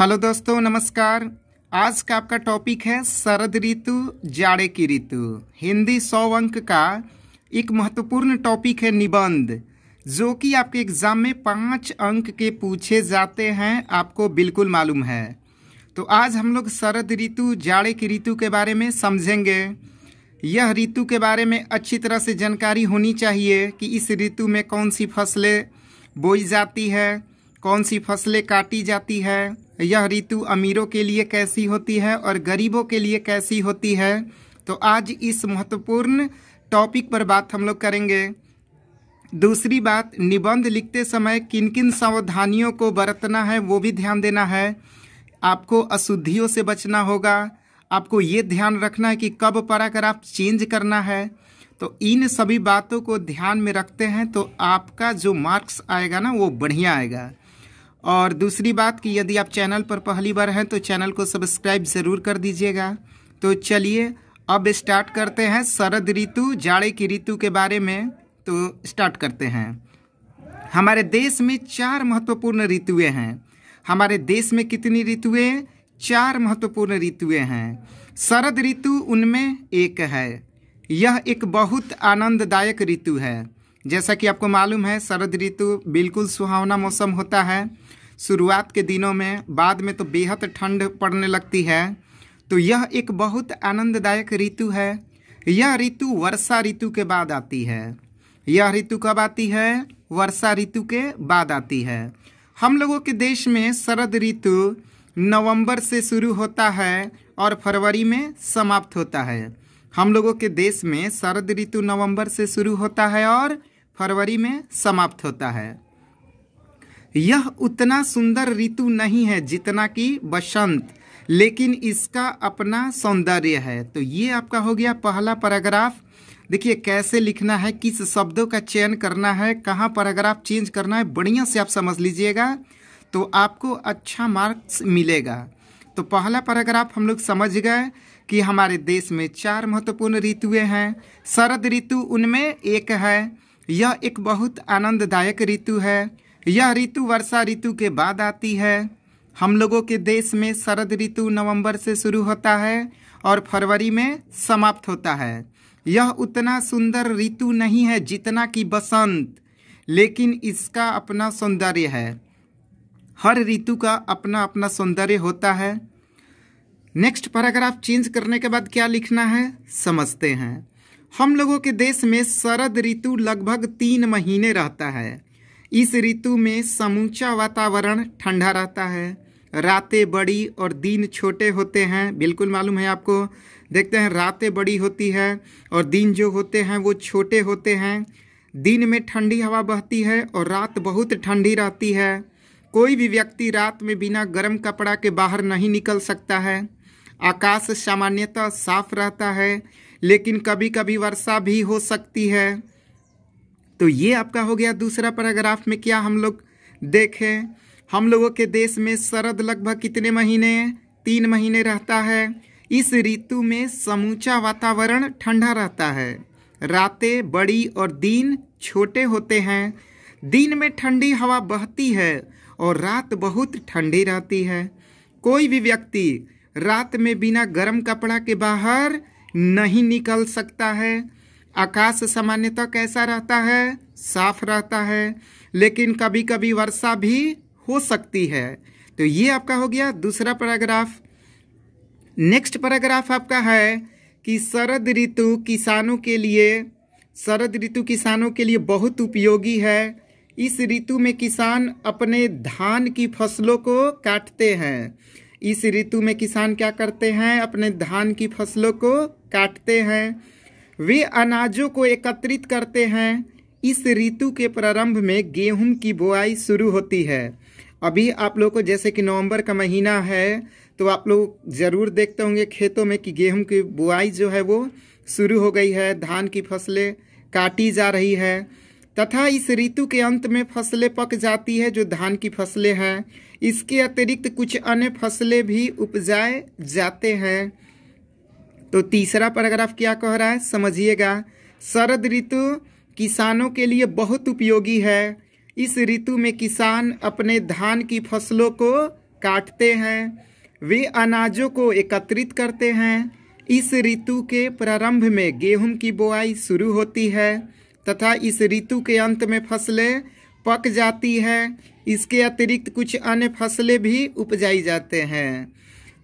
hello दोस्तों नमस्कार आज का आपका टॉपिक है शरद ऋतु जाड़े की ऋतु हिंदी सौ अंक का एक महत्वपूर्ण टॉपिक है निबंध जो कि आपके एग्ज़ाम में पाँच अंक के पूछे जाते हैं आपको बिल्कुल मालूम है तो आज हम लोग शरद ऋतु जाड़े की ऋतु के बारे में समझेंगे यह ऋतु के बारे में अच्छी तरह से जानकारी होनी चाहिए कि इस ऋतु में कौन सी फसलें बोई जाती है कौन सी फसलें काटी जाती है यह ऋतु अमीरों के लिए कैसी होती है और गरीबों के लिए कैसी होती है तो आज इस महत्वपूर्ण टॉपिक पर बात हम लोग करेंगे दूसरी बात निबंध लिखते समय किन किन सावधानियों को बरतना है वो भी ध्यान देना है आपको अशुद्धियों से बचना होगा आपको ये ध्यान रखना है कि कब पैराग्राफ आप चेंज करना है तो इन सभी बातों को ध्यान में रखते हैं तो आपका जो मार्क्स आएगा ना वो बढ़िया आएगा और दूसरी बात कि यदि आप चैनल पर पहली बार हैं तो चैनल को सब्सक्राइब ज़रूर कर दीजिएगा तो चलिए अब स्टार्ट करते हैं शरद ऋतु जाड़े की ऋतु के बारे में तो स्टार्ट करते हैं हमारे देश में चार महत्वपूर्ण ऋतुएं हैं हमारे देश में कितनी ऋतुएं चार महत्वपूर्ण ऋतुएं हैं शरद ऋतु उनमें एक है यह एक बहुत आनंददायक ऋतु है जैसा कि आपको मालूम है शरद ऋतु बिल्कुल सुहावना मौसम होता है शुरुआत के दिनों में बाद में तो बेहद ठंड पड़ने लगती है तो यह एक बहुत आनंददायक ऋतु है यह ऋतु वर्षा ऋतु के बाद आती है यह ऋतु कब आती है वर्षा ऋतु के बाद आती है हम लोगों के देश में शरद ऋतु नवंबर से शुरू होता है और फरवरी में समाप्त होता है हम लोगों के देश में शरद ऋतु नवंबर से शुरू होता है और फरवरी में समाप्त होता है यह उतना सुंदर ऋतु नहीं है जितना कि बसंत लेकिन इसका अपना सौंदर्य है तो ये आपका हो गया पहला पैराग्राफ देखिए कैसे लिखना है किस शब्दों का चयन करना है कहाँ पैराग्राफ चेंज करना है बढ़िया से आप समझ लीजिएगा तो आपको अच्छा मार्क्स मिलेगा तो पहला पैराग्राफ हम लोग समझ गए कि हमारे देश में चार महत्वपूर्ण ऋतुएं हैं शरद ऋतु उनमें एक है यह एक बहुत आनंददायक ऋतु है यह ऋतु वर्षा ऋतु के बाद आती है हम लोगों के देश में शरद ऋतु नवंबर से शुरू होता है और फरवरी में समाप्त होता है यह उतना सुंदर ऋतु नहीं है जितना कि बसंत लेकिन इसका अपना सौंदर्य है हर ऋतु का अपना अपना सौंदर्य होता है नेक्स्ट पैराग्राफ चेंज करने के बाद क्या लिखना है समझते हैं हम लोगों के देश में शरद ऋतु लगभग तीन महीने रहता है इस ऋतु में समूचा वातावरण ठंडा रहता है रातें बड़ी और दिन छोटे होते हैं बिल्कुल मालूम है आपको देखते हैं रातें बड़ी होती है और दिन जो होते हैं वो छोटे होते हैं दिन में ठंडी हवा बहती है और रात बहुत ठंडी रहती है कोई भी व्यक्ति रात में बिना गर्म कपड़ा के बाहर नहीं निकल सकता है आकाश सामान्यतः साफ रहता है लेकिन कभी कभी वर्षा भी हो सकती है तो ये आपका हो गया दूसरा पैराग्राफ में क्या हम लोग देखें हम लोगों के देश में शरद लगभग कितने महीने तीन महीने रहता है इस ऋतु में समूचा वातावरण ठंडा रहता है रातें बड़ी और दिन छोटे होते हैं दिन में ठंडी हवा बहती है और रात बहुत ठंडी रहती है कोई भी व्यक्ति रात में बिना गर्म कपड़ा के बाहर नहीं निकल सकता है आकाश सामान्यतः तो कैसा रहता है साफ रहता है लेकिन कभी कभी वर्षा भी हो सकती है तो ये आपका हो गया दूसरा पैराग्राफ नेक्स्ट पैराग्राफ आपका है कि शरद ऋतु किसानों के लिए शरद ऋतु किसानों के लिए बहुत उपयोगी है इस ऋतु में किसान अपने धान की फसलों को काटते हैं इस ऋतु में किसान क्या करते हैं अपने धान की फसलों को काटते हैं वे अनाजों को एकत्रित करते हैं इस ऋतु के प्रारंभ में गेहूं की बुआई शुरू होती है अभी आप लोग को जैसे कि नवंबर का महीना है तो आप लोग ज़रूर देखते होंगे खेतों में कि गेहूं की बुआई जो है वो शुरू हो गई है धान की फसलें काटी जा रही है तथा इस ऋतु के अंत में फसलें पक जाती है जो धान की फसलें हैं इसके अतिरिक्त कुछ अन्य फसलें भी उपजाए जाते हैं तो तीसरा पैराग्राफ क्या कह रहा है समझिएगा शरद ऋतु किसानों के लिए बहुत उपयोगी है इस ऋतु में किसान अपने धान की फसलों को काटते हैं वे अनाजों को एकत्रित करते हैं इस ऋतु के प्रारंभ में गेहूं की बुआई शुरू होती है तथा इस ऋतु के अंत में फसलें पक जाती है इसके अतिरिक्त कुछ अन्य फसलें भी उपजाई जाते हैं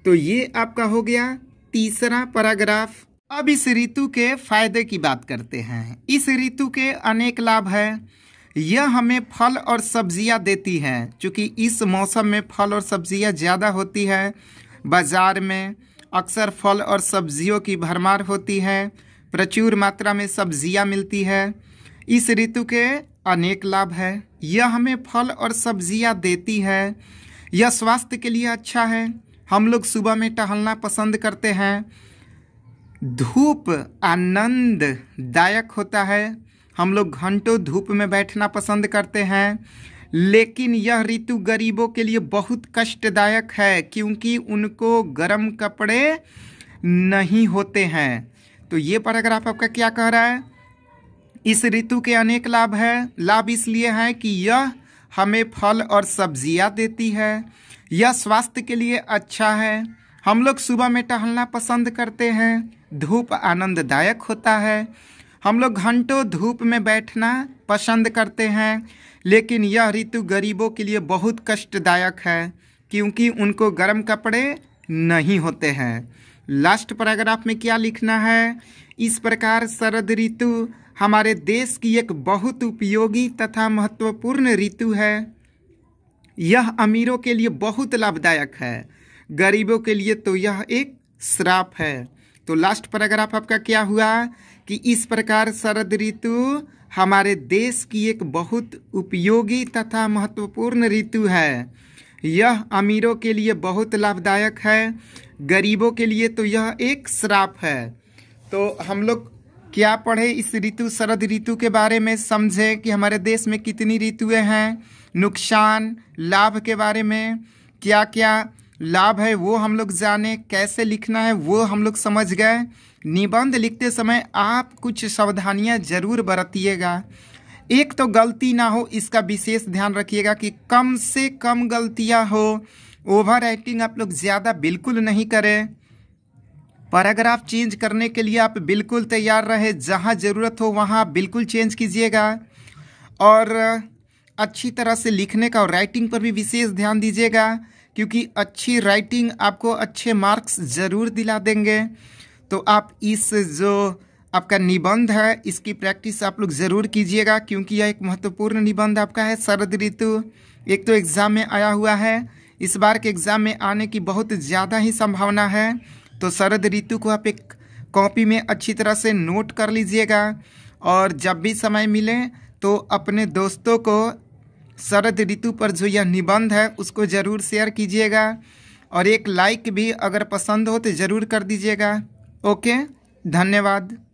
तो ये आपका हो गया तीसरा पैराग्राफ अब इस ऋतु के फायदे की बात करते हैं इस ऋतु के अनेक लाभ है यह हमें फल और सब्जियां देती हैं क्योंकि इस मौसम में फल और सब्जियां ज़्यादा होती है बाज़ार में अक्सर फल और सब्जियों की भरमार होती है प्रचुर मात्रा में सब्जियां मिलती है इस ऋतु के अनेक लाभ है यह हमें फल और सब्जियां देती है यह स्वास्थ्य के लिए अच्छा है हम लोग सुबह में टहलना पसंद करते हैं धूप आनंद दायक होता है हम लोग घंटों धूप में बैठना पसंद करते हैं लेकिन यह ऋतु गरीबों के लिए बहुत कष्टदायक है क्योंकि उनको गर्म कपड़े नहीं होते हैं तो ये पर अगर आपका क्या कह रहा है इस ऋतु के अनेक लाभ हैं लाभ इसलिए हैं कि यह हमें फल और सब्जियां देती है यह स्वास्थ्य के लिए अच्छा है हम लोग सुबह में टहलना पसंद करते हैं धूप आनंददायक होता है हम लोग घंटों धूप में बैठना पसंद करते हैं लेकिन यह ऋतु गरीबों के लिए बहुत कष्टदायक है क्योंकि उनको गर्म कपड़े नहीं होते हैं लास्ट पैराग्राफ में क्या लिखना है इस प्रकार शरद ऋतु हमारे देश की एक बहुत उपयोगी तथा महत्वपूर्ण ऋतु है यह अमीरों के लिए बहुत लाभदायक है गरीबों के लिए तो यह एक श्राप है तो लास्ट पैराग्राफ आपका क्या हुआ कि इस प्रकार शरद ऋतु हमारे देश की एक बहुत उपयोगी तथा महत्वपूर्ण ऋतु है यह अमीरों के लिए बहुत लाभदायक है गरीबों के लिए तो यह एक श्राप है तो हम लोग क्या पढ़े इस ऋतु शरद ऋतु के बारे में समझें कि हमारे देश में कितनी ऋतुएं हैं नुकसान लाभ के बारे में क्या क्या लाभ है वो हम लोग जाने कैसे लिखना है वो हम लोग समझ गए निबंध लिखते समय आप कुछ सावधानियां जरूर बरतिएगा एक तो गलती ना हो इसका विशेष ध्यान रखिएगा कि कम से कम गलतियां हो ओवर राइटिंग आप लोग ज़्यादा बिल्कुल नहीं करें पैराग्राफ चेंज करने के लिए आप बिल्कुल तैयार रहे जहाँ ज़रूरत हो वहाँ बिल्कुल चेंज कीजिएगा और अच्छी तरह से लिखने का और राइटिंग पर भी विशेष ध्यान दीजिएगा क्योंकि अच्छी राइटिंग आपको अच्छे मार्क्स ज़रूर दिला देंगे तो आप इस जो आपका निबंध है इसकी प्रैक्टिस आप लोग ज़रूर कीजिएगा क्योंकि यह एक महत्वपूर्ण निबंध आपका है शरद ऋतु एक तो एग्ज़ाम में आया हुआ है इस बार के एग्ज़ाम में आने की बहुत ज़्यादा ही संभावना है तो शरद ऋतु को आप एक कॉपी में अच्छी तरह से नोट कर लीजिएगा और जब भी समय मिले तो अपने दोस्तों को शरद ऋतु पर जो यह निबंध है उसको ज़रूर शेयर कीजिएगा और एक लाइक भी अगर पसंद हो तो ज़रूर कर दीजिएगा ओके धन्यवाद